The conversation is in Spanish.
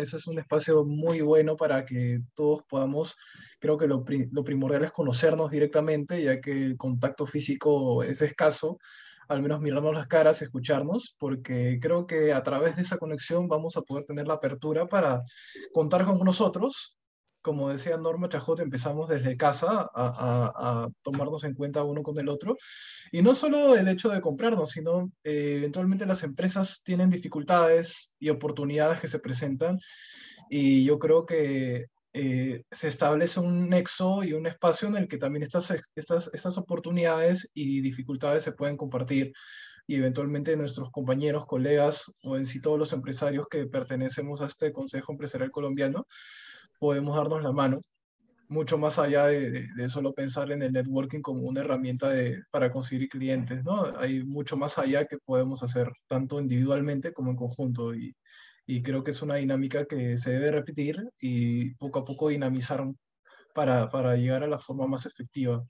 Ese es un espacio muy bueno para que todos podamos, creo que lo, primordial es conocernos directamente, ya que el contacto físico es escaso al menos mirarnos las caras, escucharnos, porque creo que a través de esa conexión vamos a poder tener la apertura para contar con nosotros como decía Norma Chajote, empezamos desde casa a, tomarnos en cuenta uno con el otro. Y no solo el hecho de comprarnos, sino eh, eventualmente las empresas tienen dificultades y oportunidades que se presentan. Y yo creo que eh, se establece un nexo y un espacio en el que también estas, estas, estas oportunidades y dificultades se pueden compartir y eventualmente nuestros compañeros, colegas o en sí todos los empresarios que pertenecemos a este Consejo Empresarial Colombiano podemos darnos la mano, mucho más allá de, de, solo pensar en el networking como una herramienta para conseguir clientes, ¿no? Hay mucho más allá que podemos hacer, tanto individualmente como en conjunto. Y, creo que es una dinámica que se debe repetir y poco a poco dinamizar para, para llegar a la forma más efectiva.